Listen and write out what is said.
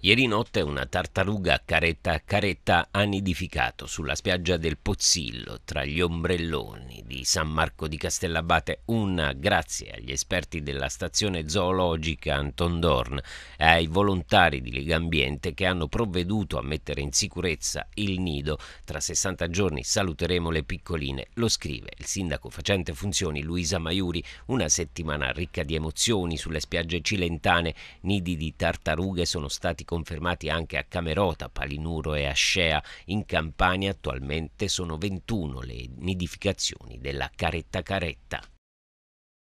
Ieri notte una tartaruga caretta a caretta ha nidificato sulla spiaggia del Pozzillo tra gli ombrelloni di San Marco di Castellabate, una grazie agli esperti della stazione zoologica Anton Dorn e ai volontari di Lega Ambiente che hanno provveduto a mettere in sicurezza il nido. Tra 60 giorni saluteremo le piccoline, lo scrive il sindaco facente funzioni Luisa Maiuri, una settimana ricca di emozioni sulle spiagge cilentane, nidi di tartarughe sono stati confermati anche a Camerota, Palinuro e Ascea. In Campania attualmente sono 21 le nidificazioni della caretta caretta.